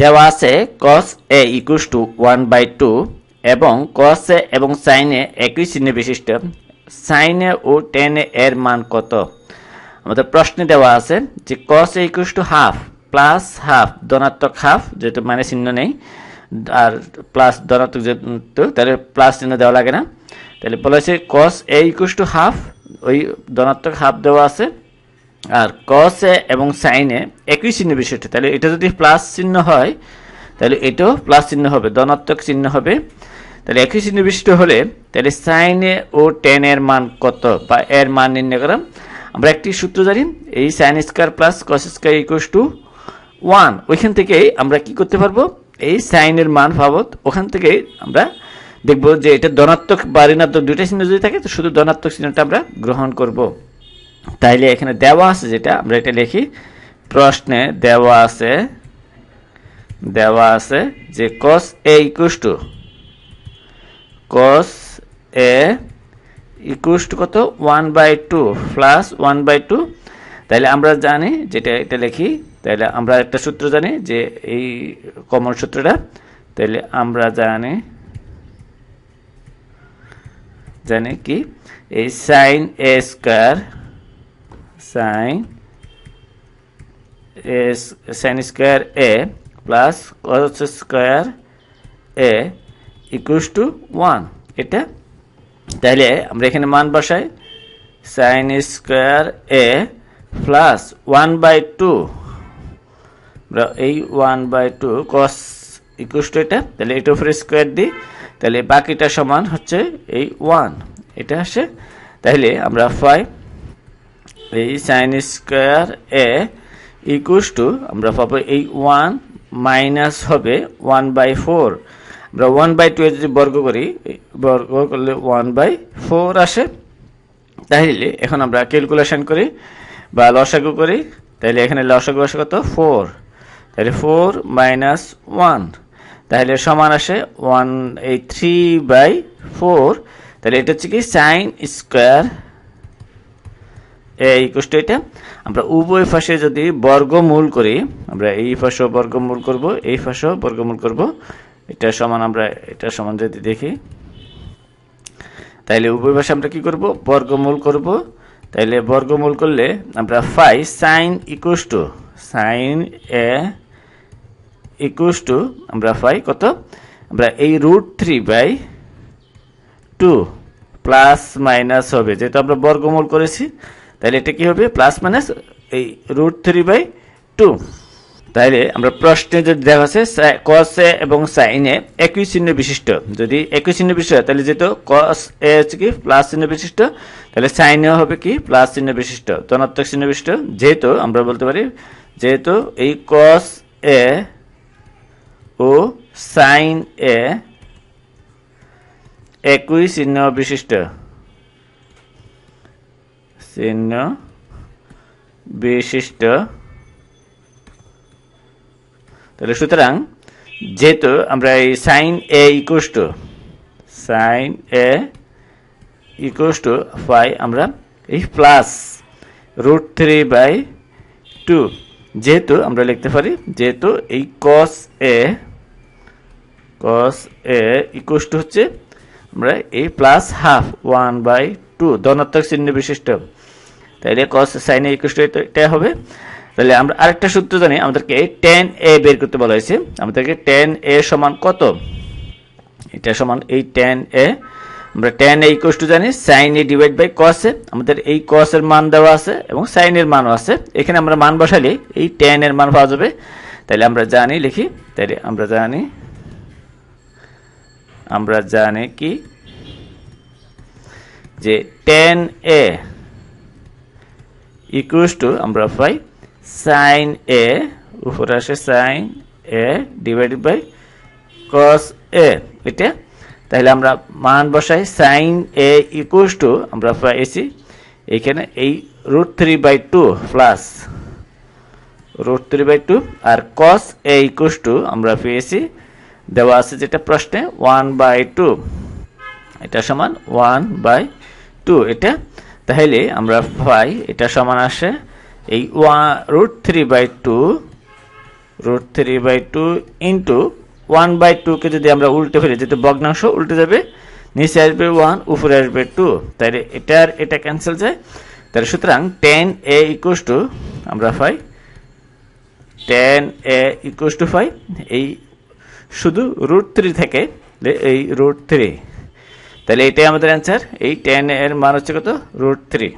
দেওয়া আছে cos A equals to one by two এবং কস এ এবং সাইনে একই চিহ্ন বিশিষ্ট সাইনে ও টেনে এর মান কত আমাদের প্রশ্নে দেওয়া আছে যে cos A equals to half plus half ধনাত্মক হাফ যেহেতু মানে চিহ্ন নেই আর প্লাস ধনাত্মক যেহেতু তাহলে প্লাস চিহ্ন দেওয়া লাগে না তাহলে বলা হয়েছে cos A equals to half ওই ধনাত্মক হাফ দেওয়া আছে আর কসে এবং সাইনে একই চিহ্ন বিষয়টি তাহলে এটা যদি প্লাস চিহ্ন হয় তাহলে এটাও প্লাস চিহ্ন হবে ধনাত্মক চিহ্ন হবে তাহলে একই চিহ্ন বিশিষ্ট হলে তাহলে সাইনে ও টেন এর মান কত বা এর মান নির্ণয় করা আমরা একটি সূত্র জানি এই sine square plus cos square equals to one ওইখান থেকে আমরা কি করতে পারবো এই সাইনের মান ভাবত ওখান থেকে আমরা দেখব যে এটা ধনাত্মক বা ঋণাত্মক দুইটা চিহ্ন যদি থাকে তো শুধু ধনাত্মক চিহ্নটা আমরা গ্রহণ করবো তাইলে এখানে দেওয়া আছে যেটা আমরা এটা লিখি প্রশ্নে দেওয়া আছে দেওয়া আছে যে cos A equals to cos A two কত one by two plus one by two তাহলে আমরা জানি যেটা এটা লিখি তাহলে আমরা একটা সূত্র জানি যে এই কমন সূত্রটা তাহলে আমরা জানি জানি কি এই sine A square sin a sin square a plus cos square a equals to 1 এটা তাহলে আমরা এখানে মান বসাই sin square A plus one by two এই one by two cos equals to এটা তাহলে এটার উপরে স্কোয়ার দিই তাহলে বাকিটা সমান হচ্ছে এই ওয়ান এটা আসে তাহলে আমরা ফাইভ এই sine square A equals to আমরা পাবো এই ওয়ান মাইনাস হবে ওয়ান বাই ফোর আমরা ওয়ান বাই টু যদি বর্গ করি বর্গ করলে ওয়ান বাই ফোর আসে তাহলে এখন আমরা ক্যালকুলেশন করি বা লসাগু করি তাহলে এখানে লসাগু আসে কত ফোর তাহলে ফোর মাইনাস ওয়ান তাহলে সমান আসে ওয়ান এই থ্রি বাই ফোর তাহলে এটা হচ্ছে কি সাইন স্কোয়ার এই টু এটা আমরা উভয় ফাঁসে যদি বর্গমূল করি আমরা এই ফাঁসও বর্গমূল করব এই ফাঁসও বর্গমূল করব এটা সমান আমরা এটা সমান যদি দেখি তাইলে উভয় ফাঁসে আমরা কি করব বর্গমূল করব তাইলে বর্গমূল করলে আমরা ফাই sine equals to sine A equals to আমরা ফাই কত আমরা এই root three by two plus minus হবে যেহেতু আমরা বর্গমূল করেছি তাহলে এটা কি হবে প্লাস মাইনাস এই রুট থ্রি বাই টু তাহলে আমরা প্রশ্নে যদি দেখা আছে কস এ এবং সাইনে একই চিহ্ন বিশিষ্ট যদি একই চিহ্ন বিশিষ্ট তাহলে যেহেতু কস এ হচ্ছে কি প্লাস চিহ্ন বিশিষ্ট তাহলে সাইনে হবে কি প্লাস চিহ্ন বিশিষ্ট ধনাত্মক চিহ্ন বিশিষ্ট যেহেতু আমরা বলতে পারি যেহেতু এই কস এ ও সাইন এ একই চিহ্ন বিশিষ্ট চিহ্ন বিশিষ্ট তাহলে সুতরাং যেহেতু আমরা এই sine A equals to sine A equals to পাই আমরা এই plus root three by two যেহেতু আমরা লিখতে পারি যেহেতু এই কস এ কস এ ইকুয়াস টু হচ্ছে আমরা এই plus half one by two ধনাত্মক চিহ্ন বিশিষ্ট তাহলে cos sine A equal to এটা হবে তাহলে আমরা আরেকটা সূত্র জানি আমাদেরকে টেন এ বের করতে বলা হয়েছে আমাদেরকে টেন এ সমান কত এটা সমান এই টেন এ আমরা টেন এ ইকুয়াল টু জানি sine A divide by cos A আমাদের এই কস এর মান দেওয়া আছে এবং সাইন এর মানও আছে এখানে আমরা মান বসালে এই টেন এর মান পাওয়া যাবে তাহলে আমরা জানি লিখি তাহলে আমরা জানি আমরা জানি কি যে টেন এ ইকুয়াস টু আমরা পাই সাইন এ উপরে আসে sine A divided by cos A এটা তাহলে আমরা মান বসাই সাইন এ ইকুয়াস টু আমরা এসি এখানে এই root three by two plus root three by two আর কস এ ইকুয়াস টু আমরা পেয়েছি দেওয়া আছে যেটা প্রশ্নে ওয়ান বাই টু এটা সমান ওয়ান বাই টু এটা তাহলে আমরা পাই এটা সমান আসে এই one root three by two root three by two into one by টুকে যদি আমরা উল্টে ফেলি যেহেতু ভগ্নাংশ উল্টে যাবে নিচে আসবে ওয়ান উপরে আসবে টু তাহলে এটা আর এটা ক্যান্সেল যায় তাহলে সুতরাং টেন এ ইকুয়াস টু আমরা পাই টেন এ ইকুয়াস টু ফাই এই শুধু রুট থ্রি থেকে এই রুট থ্রি তাহলে এটাই আমাদের অ্যান্সার এই টেন এর মান হচ্ছে কত রুট থ্রি